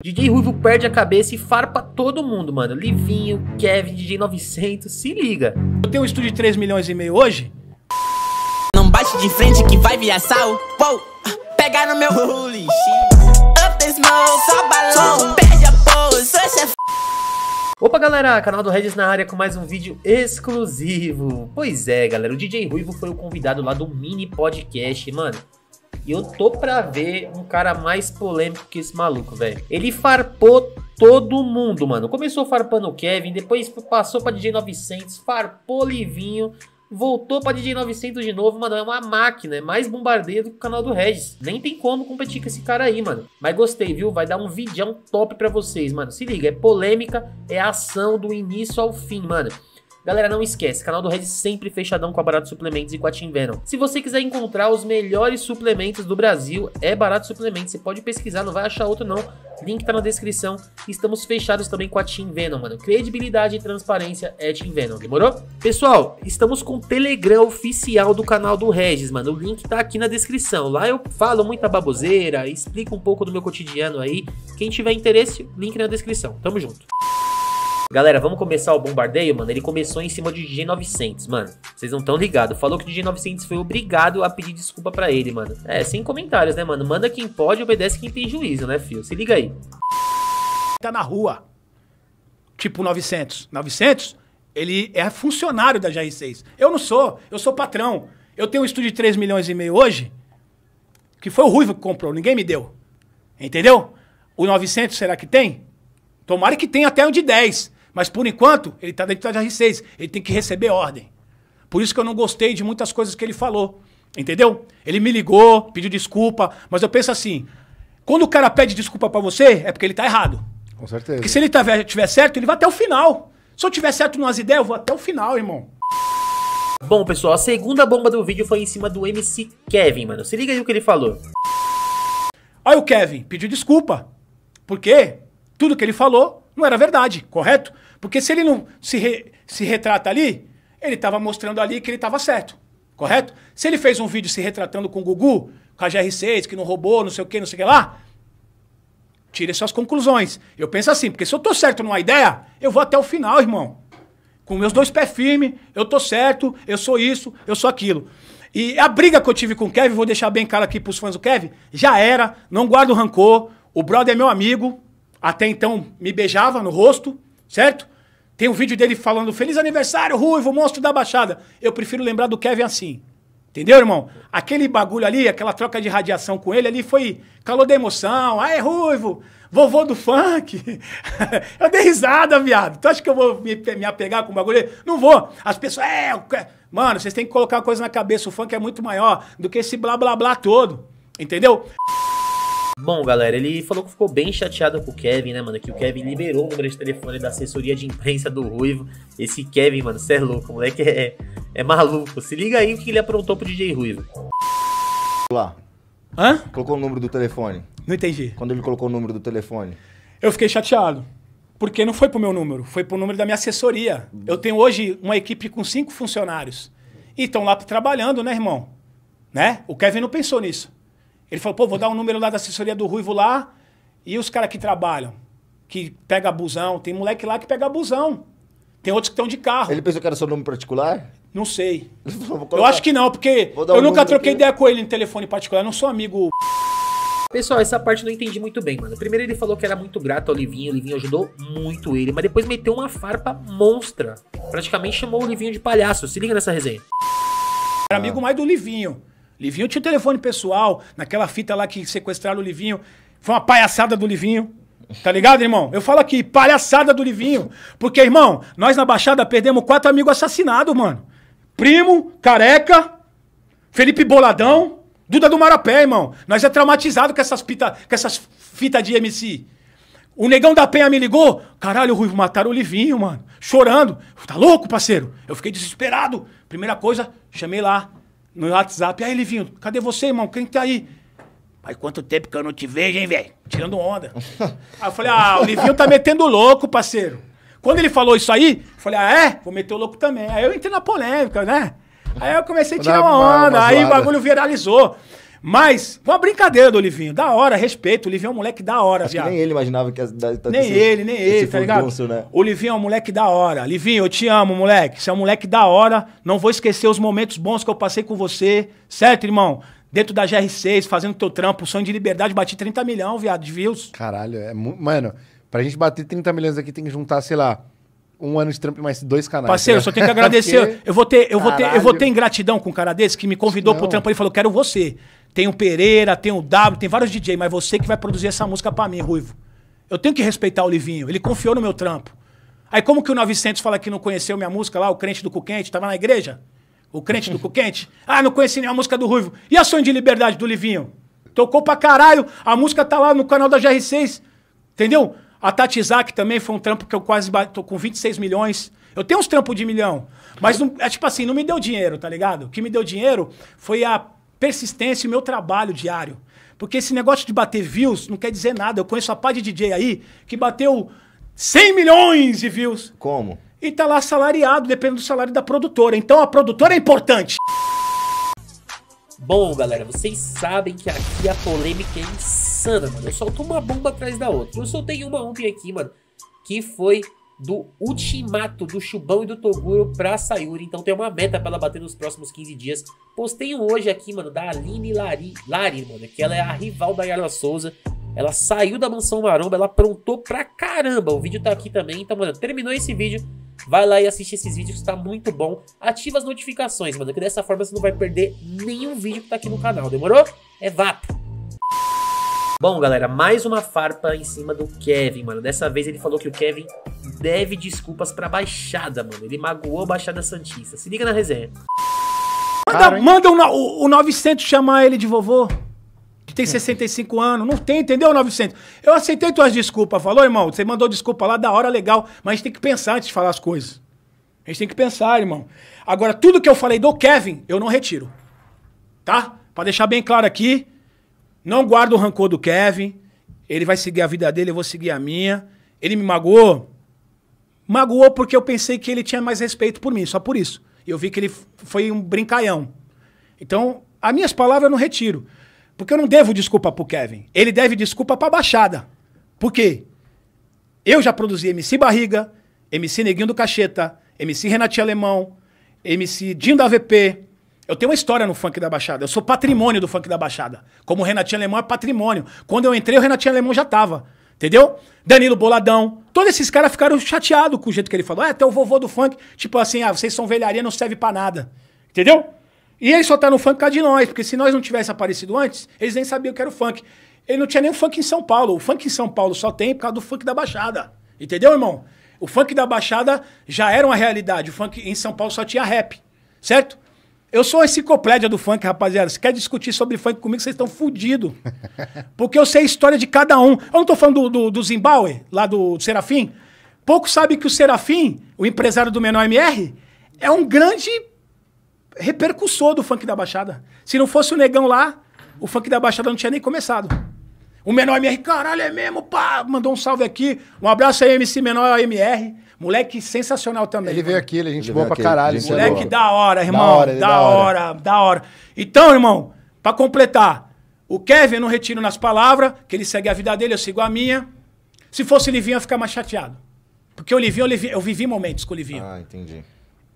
DJ Ruivo perde a cabeça e farpa todo mundo, mano. Livinho, Kevin, DJ 900, se liga. Eu tenho um estúdio de 3 milhões e meio hoje. Não bate de frente que vai viajar sal. Wow, pega no meu holy shit. só balão. Perde a pose, é f... Opa galera, canal do Regis na área com mais um vídeo exclusivo Pois é galera, o DJ Ruivo foi o convidado lá do mini podcast, mano e eu tô pra ver um cara mais polêmico que esse maluco, velho. Ele farpou todo mundo, mano. Começou farpando o Kevin, depois passou pra DJ 900, farpou Livinho voltou para DJ 900 de novo, mano. É uma máquina, é mais bombardeio do que o canal do Regis. Nem tem como competir com esse cara aí, mano. Mas gostei, viu? Vai dar um vídeo top para vocês, mano. Se liga, é polêmica, é ação do início ao fim, mano. Galera, não esquece, canal do Red sempre fechadão com a Barato Suplementos e com a Team Venom. Se você quiser encontrar os melhores suplementos do Brasil, é Barato Suplementos. Você pode pesquisar, não vai achar outro não. Link tá na descrição. Estamos fechados também com a Team Venom, mano. Credibilidade e transparência é Team Venom, demorou? Pessoal, estamos com o Telegram oficial do canal do Regis, mano. O link tá aqui na descrição. Lá eu falo muita baboseira, explico um pouco do meu cotidiano aí. Quem tiver interesse, link na descrição. Tamo junto. Galera, vamos começar o bombardeio, mano? Ele começou em cima de G900, mano. Vocês não estão ligados. Falou que o G900 foi obrigado a pedir desculpa para ele, mano. É, sem comentários, né, mano? Manda quem pode, obedece quem tem juízo, né, filho? Se liga aí. Tá na rua. Tipo 900. 900, ele é funcionário da GR6. Eu não sou, eu sou patrão. Eu tenho um estúdio de 3 milhões e meio hoje, que foi o Ruivo que comprou, ninguém me deu. Entendeu? O 900 será que tem? Tomara que tenha até um de 10. Mas por enquanto, ele está dentro da R6. Ele tem que receber ordem. Por isso que eu não gostei de muitas coisas que ele falou. Entendeu? Ele me ligou, pediu desculpa, mas eu penso assim: quando o cara pede desculpa para você, é porque ele tá errado. Com certeza. Porque se ele tiver, tá tiver certo, ele vai até o final. Se eu tiver certo nas ideias, eu vou até o final, irmão. Bom, pessoal, a segunda bomba do vídeo foi em cima do MC Kevin, mano. Se liga aí o que ele falou. Aí o Kevin pediu desculpa. Porque tudo que ele falou não era verdade, correto? Porque se ele não se, re, se retrata ali, ele estava mostrando ali que ele estava certo, correto? Se ele fez um vídeo se retratando com o Gugu, com a GR6, que não roubou, não sei o que, não sei o que lá, tire suas conclusões. Eu penso assim, porque se eu tô certo numa ideia, eu vou até o final, irmão. Com meus dois pés firmes, eu tô certo, eu sou isso, eu sou aquilo. E a briga que eu tive com o Kevin, vou deixar bem claro aqui pros fãs do Kevin, já era, não guardo rancor, o brother é meu amigo, até então me beijava no rosto, certo? Tem um vídeo dele falando feliz aniversário, Ruivo, monstro da Baixada. Eu prefiro lembrar do Kevin assim. Entendeu, irmão? Aquele bagulho ali, aquela troca de radiação com ele ali foi calor da emoção. Ai, Ruivo, vovô do funk. eu dei risada, viado. Tu acha que eu vou me, me apegar com o bagulho? Não vou. As pessoas, é, eu... mano, vocês têm que colocar uma coisa na cabeça. O funk é muito maior do que esse blá blá blá todo. Entendeu? Bom, galera, ele falou que ficou bem chateado com o Kevin, né, mano? Que o Kevin liberou o número de telefone da assessoria de imprensa do Ruivo. Esse Kevin, mano, cê é louco, o moleque é, é maluco. Se liga aí o que ele aprontou pro DJ Ruivo. Lá. Hã? Colocou o número do telefone. Não entendi. Quando ele colocou o número do telefone. Eu fiquei chateado. Porque não foi pro meu número, foi pro número da minha assessoria. Eu tenho hoje uma equipe com cinco funcionários. E estão lá trabalhando, né, irmão? Né? O Kevin não pensou nisso. Ele falou, pô, vou dar um número lá da assessoria do Ruivo lá e os caras que trabalham, que pega abusão. Tem moleque lá que pega abusão, Tem outros que estão de carro. Ele pensou que era seu nome particular? Não sei. eu acho que não, porque eu um nunca troquei aqui. ideia com ele no telefone particular. Eu não sou amigo... Pessoal, essa parte eu não entendi muito bem, mano. Primeiro ele falou que era muito grato ao Livinho, o Livinho ajudou muito ele, mas depois meteu uma farpa monstra. Praticamente chamou o Livinho de palhaço. Se liga nessa resenha. Era amigo ah. mais do Livinho. Livinho tinha um telefone pessoal, naquela fita lá que sequestraram o Livinho. Foi uma palhaçada do Livinho. Tá ligado, irmão? Eu falo aqui, palhaçada do Livinho. Porque, irmão, nós na Baixada perdemos quatro amigos assassinados, mano. Primo, Careca, Felipe Boladão, Duda do Marapé, irmão. Nós é traumatizado com essas, pita, com essas fitas de MC. O negão da Penha me ligou. Caralho, o Ruivo mataram o Livinho, mano. Chorando. Tá louco, parceiro? Eu fiquei desesperado. Primeira coisa, chamei lá no WhatsApp. Aí, Livinho, cadê você, irmão? Quem tá aí? Mas quanto tempo que eu não te vejo, hein, velho? Tirando onda. aí eu falei, ah, o Livinho tá metendo louco, parceiro. Quando ele falou isso aí, eu falei, ah, é? Vou meter o louco também. Aí eu entrei na polêmica, né? Aí eu comecei a tirar uma onda, aí o bagulho viralizou. Mas, uma brincadeira do Olivinho. Da hora, respeito. O Olivinho é um moleque da hora, Acho viado. nem ele imaginava que... A, da, da, nem ele, nem ele, tá ligado? né? O Olivinho é um moleque da hora. Olivinho, eu te amo, moleque. Você é um moleque da hora. Não vou esquecer os momentos bons que eu passei com você. Certo, irmão? Dentro da GR6, fazendo teu trampo, sonho de liberdade, bati 30 milhões, viado, de views. Caralho, é muito. mano, pra gente bater 30 milhões aqui tem que juntar, sei lá, um ano de trampo e mais dois canais. Parceiro, né? eu só tenho que agradecer. Porque... Eu, vou ter, eu, vou ter, eu vou ter ingratidão com um cara desse que me convidou Não. pro trampo e falou: quero você. Tem o Pereira, tem o W, tem vários DJ, mas você que vai produzir essa música para mim, Ruivo. Eu tenho que respeitar o Livinho, ele confiou no meu trampo. Aí como que o 900 fala que não conheceu minha música lá, o crente do Cuquente, tava na igreja? O crente do Cuquente? Ah, não conheci nenhuma música do Ruivo. E a Sonho de Liberdade do Livinho? Tocou pra caralho, a música tá lá no canal da GR6, entendeu? A Tatizak também foi um trampo que eu quase tô com 26 milhões. Eu tenho uns trampos de milhão, mas não, é tipo assim, não me deu dinheiro, tá ligado? O que me deu dinheiro foi a persistência e meu trabalho diário. Porque esse negócio de bater views não quer dizer nada. Eu conheço a pá de DJ aí que bateu 100 milhões de views. Como? E tá lá salariado, dependendo do salário da produtora. Então a produtora é importante. Bom, galera, vocês sabem que aqui a polêmica é insana, mano. Eu solto uma bomba atrás da outra. Eu soltei uma ontem aqui, mano, que foi do ultimato do Chubão e do Toguro pra Sayuri. Então tem uma meta pra ela bater nos próximos 15 dias. Postei um hoje aqui, mano, da Aline Lari, Lari mano, que ela é a rival da Yara Souza. Ela saiu da Mansão Maromba, ela aprontou pra caramba. O vídeo tá aqui também. Então, mano, terminou esse vídeo. Vai lá e assiste esses vídeos, tá muito bom. Ativa as notificações, mano, que dessa forma você não vai perder nenhum vídeo que tá aqui no canal, demorou? É VAP! Bom, galera, mais uma farpa em cima do Kevin, mano. Dessa vez ele falou que o Kevin deve desculpas pra Baixada, mano. Ele magoou a Baixada Santista. Se liga na resenha. Manda, manda o, o 900 chamar ele de vovô que tem 65 anos. Não tem, entendeu, 900? Eu aceitei tuas desculpas. Falou, irmão, você mandou desculpa lá, da hora, legal. Mas a gente tem que pensar antes de falar as coisas. A gente tem que pensar, irmão. Agora, tudo que eu falei do Kevin, eu não retiro. Tá? Pra deixar bem claro aqui, não guardo o rancor do Kevin. Ele vai seguir a vida dele, eu vou seguir a minha. Ele me magoou? Magoou porque eu pensei que ele tinha mais respeito por mim, só por isso. Eu vi que ele foi um brincalhão. Então, as minhas palavras eu não retiro. Porque eu não devo desculpa pro Kevin. Ele deve desculpa pra Baixada. Por quê? Eu já produzi MC Barriga, MC Neguinho do Cacheta, MC Renatinho Alemão, MC Dinho da VP, eu tenho uma história no funk da Baixada. Eu sou patrimônio do funk da Baixada. Como o Renatinho Alemão é patrimônio. Quando eu entrei, o Renatinho Alemão já tava. Entendeu? Danilo Boladão. Todos esses caras ficaram chateados com o jeito que ele falou. É, até o vovô do funk. Tipo assim, ah, vocês são velharia, não serve para nada. Entendeu? E ele só tá no funk por causa de nós. Porque se nós não tivesse aparecido antes, eles nem sabiam que era o funk. Ele não tinha nem o funk em São Paulo. O funk em São Paulo só tem por causa do funk da Baixada. Entendeu, irmão? O funk da Baixada já era uma realidade. O funk em São Paulo só tinha rap. Certo? Eu sou a enciclopédia do funk, rapaziada. Se quer discutir sobre funk comigo, vocês estão fodidos. Porque eu sei a história de cada um. Eu não estou falando do, do, do, Zimbabwe, lá do, do Serafim. Pouco sabem que o Serafim, o empresário do Menor MR, é um grande repercussor do funk da Baixada. Se não fosse o negão lá, o funk da Baixada não tinha nem começado. O Menor MR, caralho, é mesmo, pá, mandou um salve aqui. Um abraço aí, MC Menor MR. Moleque sensacional também. Ele mano. veio aqui, ele é gente boa pra aqui. caralho. Gente é moleque boa. da hora, irmão. É da hora, da, hora. hora, da hora. Então, irmão, pra completar, o Kevin, eu não retiro nas palavras, que ele segue a vida dele, eu sigo a minha. Se fosse o Livinho, eu ia ficar mais chateado. Porque o Livinho, eu, eu vivi momentos com o Livinho. Ah, entendi.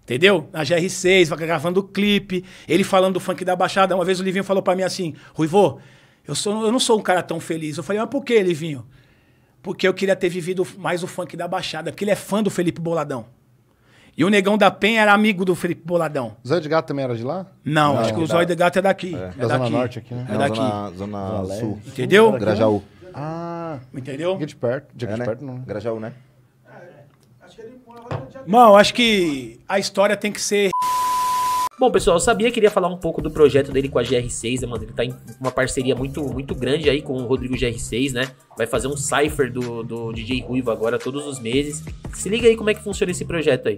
Entendeu? Na GR6, gravando o clipe, ele falando do funk da Baixada. Uma vez o Livinho falou para mim assim: Ruivô, eu, sou, eu não sou um cara tão feliz. Eu falei, mas por que, Livinho? porque eu queria ter vivido mais o funk da Baixada, porque ele é fã do Felipe Boladão. E o Negão da Penha era amigo do Felipe Boladão. O Zóio de Gato também era de lá? Não, não acho que o é Zóio de Gato é daqui. É, é da daqui. Zona Norte aqui, né? É não, daqui. Zona, zona Sul. Sul. Entendeu? Sul, Grajaú. Ah. Entendeu? Aqui de perto. De, é, de né? perto não. Grajaú, né? Mão, acho que a história tem que ser Bom, pessoal, eu sabia que queria falar um pouco do projeto dele com a GR6, né, mano? Ele tá em uma parceria muito, muito grande aí com o Rodrigo GR6, né? Vai fazer um cipher do, do DJ Ruivo agora todos os meses. Se liga aí como é que funciona esse projeto aí.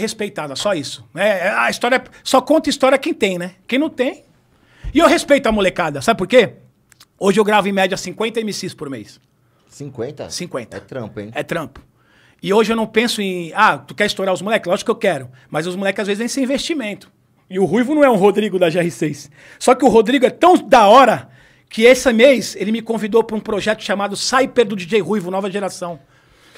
Respeitada, só isso. Né? É, a história só conta história quem tem, né? Quem não tem. E eu respeito a molecada, sabe por quê? Hoje eu gravo em média 50 MCs por mês. 50? 50. É trampo, hein? É trampo. E hoje eu não penso em, ah, tu quer estourar os moleques? Lógico que eu quero. Mas os moleques às vezes vêm sem investimento. E o Ruivo não é um Rodrigo da GR6. Só que o Rodrigo é tão da hora que esse mês ele me convidou para um projeto chamado Cyper do DJ Ruivo, nova geração.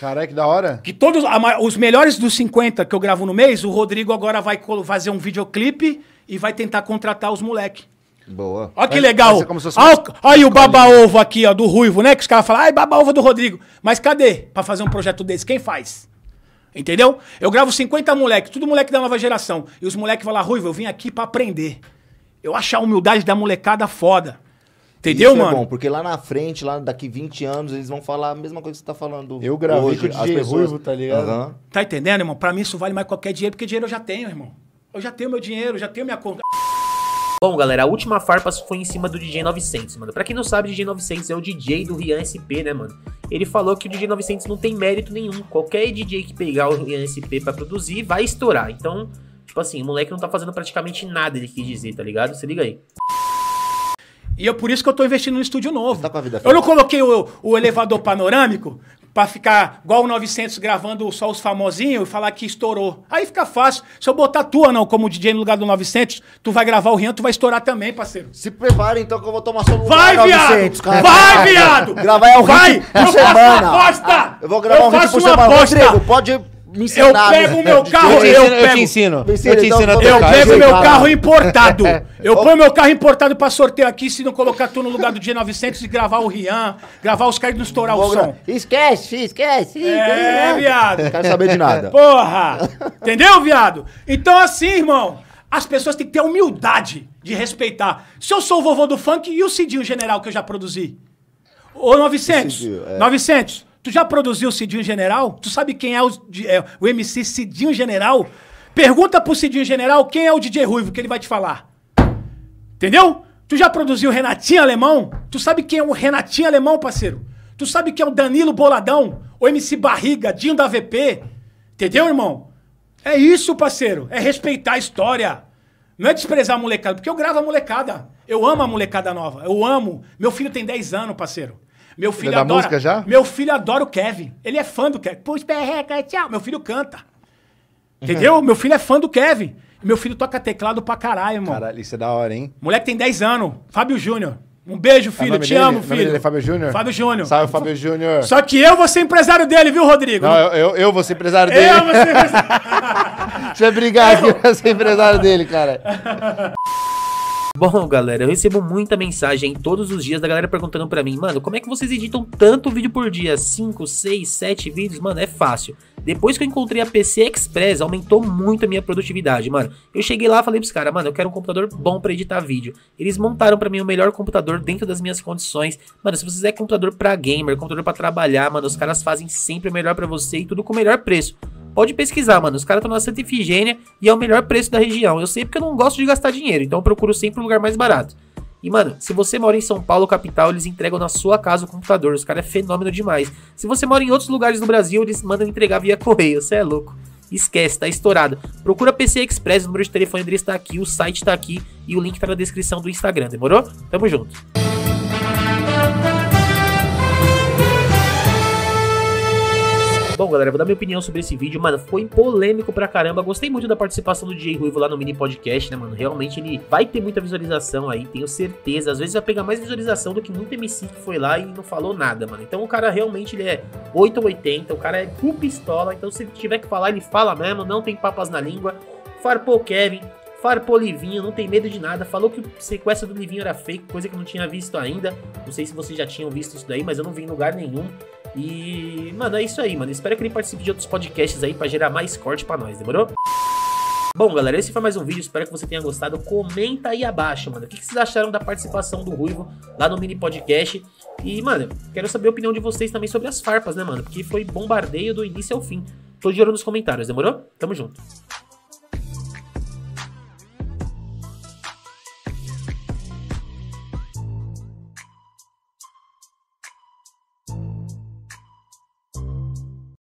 Caraca, que da hora. Que todos os melhores dos 50 que eu gravo no mês, o Rodrigo agora vai fazer um videoclipe e vai tentar contratar os moleques. Boa. Olha que legal. Olha o, o baba-ovo aqui, ó, do Ruivo, né? Que os caras falam, ai, baba-ovo do Rodrigo. Mas cadê pra fazer um projeto desse? Quem faz? Entendeu? Eu gravo 50 moleque, tudo moleque da nova geração. E os moleques falam, Ruivo, eu vim aqui pra aprender. Eu acho a humildade da molecada foda. Entendeu, Isso é mano? É bom, porque lá na frente, lá daqui 20 anos, eles vão falar a mesma coisa que você tá falando. Eu gravei hoje, com pessoas... Ruivo, tá ligado? Uhum. Tá entendendo, irmão? Pra mim isso vale mais qualquer dinheiro, porque dinheiro eu já tenho, irmão. Eu já tenho meu dinheiro, já tenho minha conta. Bom, galera, a última farpa foi em cima do DJ 900, mano. Pra quem não sabe, DJ 900 é o DJ do Rian SP, né, mano? Ele falou que o DJ 900 não tem mérito nenhum. Qualquer DJ que pegar o Rian SP pra produzir vai estourar. Então, tipo assim, o moleque não tá fazendo praticamente nada, ele quis dizer, tá ligado? Se liga aí. E é por isso que eu tô investindo no estúdio novo. Tá eu não coloquei o, o elevador panorâmico para ficar igual o 900 gravando só os famosinhos e falar que estourou. Aí fica fácil. Se eu botar tua, não, como DJ no lugar do 900, tu vai gravar o Rian, tu vai estourar também, parceiro. Se prepara então que eu vou tomar só no vai, viado, Vai, viado! Gravar é o vai, hit por eu faço uma aposta. Eu vou gravar eu um hit por semana. Rodrigo, pode me ensinar. Eu né? pego o meu carro, eu, te ensino, eu, pego, eu te ensino. eu te então, ensino eu pego meu carro importado. Eu ponho meu carro importado pra sorteio aqui, se não colocar tu no lugar do g 900 e gravar o Rian, gravar os caras e não estourar o som. Esquece, esquece. É, viado. Não quero saber de nada. Porra! Entendeu, viado? Então assim, irmão, as pessoas têm que ter a humildade de respeitar. Se eu sou o vovô do funk, e o Cidinho General que eu já produzi? Ô, 900? Cidinho, é. 900? Tu já produziu o Cidinho General? Tu sabe quem é o, é, o MC Cidinho General? Pergunta pro Cidinho General quem é o DJ Ruivo, que ele vai te falar. Entendeu? Tu já produziu Renatinho Alemão? Tu sabe quem é o Renatinho Alemão, parceiro? Tu sabe quem é o Danilo Boladão? O MC Barriga, Dinho da VP? Entendeu, irmão? É isso, parceiro. É respeitar a história. Não é desprezar a molecada, porque eu gravo a molecada. Eu amo a molecada nova. Eu amo. Meu filho tem 10 anos, parceiro. Meu é filho da adora. Música já? Meu filho adora o Kevin. Ele é fã do Kevin. Putz, perreca, tchau. Meu filho canta. Entendeu? Uhum. meu filho é fã do Kevin. Meu filho toca teclado pra caralho, mano. Caralho, isso é da hora, hein? Moleque tem 10 anos. Fábio Júnior. Um beijo, é filho. É Te dele? amo, filho. é Fábio Júnior? Fábio Júnior. Salve, Fábio Júnior. Só que eu vou ser empresário dele, viu, Rodrigo? Não, eu, eu, eu vou ser empresário dele. Eu vou ser empresário. Deixa eu brigar aqui pra ser empresário dele, cara. Bom, galera, eu recebo muita mensagem todos os dias da galera perguntando pra mim, mano, como é que vocês editam tanto vídeo por dia? 5, 6, 7 vídeos? Mano, é fácil. Depois que eu encontrei a PC Express, aumentou muito a minha produtividade, mano. Eu cheguei lá e falei pros caras, mano, eu quero um computador bom pra editar vídeo. Eles montaram pra mim o melhor computador dentro das minhas condições. Mano, se você quiser computador pra gamer, computador pra trabalhar, mano, os caras fazem sempre o melhor pra você e tudo com o melhor preço. Pode pesquisar, mano. Os caras estão na Santa Efigênia e é o melhor preço da região. Eu sei porque eu não gosto de gastar dinheiro, então eu procuro sempre um lugar mais barato. E, mano, se você mora em São Paulo, capital, eles entregam na sua casa o computador. Os caras é fenômeno demais. Se você mora em outros lugares do Brasil, eles mandam entregar via correio. Você é louco. Esquece, tá estourado. Procura PC Express, o número de telefone deles tá aqui, o site tá aqui e o link tá na descrição do Instagram, demorou? Tamo junto. Bom, galera, vou dar minha opinião sobre esse vídeo, mano, foi polêmico pra caramba, gostei muito da participação do DJ Ruivo lá no mini podcast, né, mano, realmente ele vai ter muita visualização aí, tenho certeza, às vezes vai pegar mais visualização do que muito MC que foi lá e não falou nada, mano, então o cara realmente, ele é 8 ou 80, o cara é full pistola, então se ele tiver que falar, ele fala mesmo, não tem papas na língua, farpou Kevin, farpou Livinho, não tem medo de nada, falou que o sequestro do Livinho era fake, coisa que eu não tinha visto ainda. Não sei se vocês já tinham visto isso daí, mas eu não vi em lugar nenhum. E, mano, é isso aí, mano. Espero que ele participe de outros podcasts aí pra gerar mais corte pra nós, demorou? Bom, galera, esse foi mais um vídeo. Espero que você tenha gostado. Comenta aí abaixo, mano. O que, vocês acharam da participação do Ruivo lá no mini podcast? E, mano, quero saber a opinião de vocês também sobre as farpas, né, mano? Porque foi bombardeio do início ao fim. Tô de olho nos comentários, demorou? Tamo junto.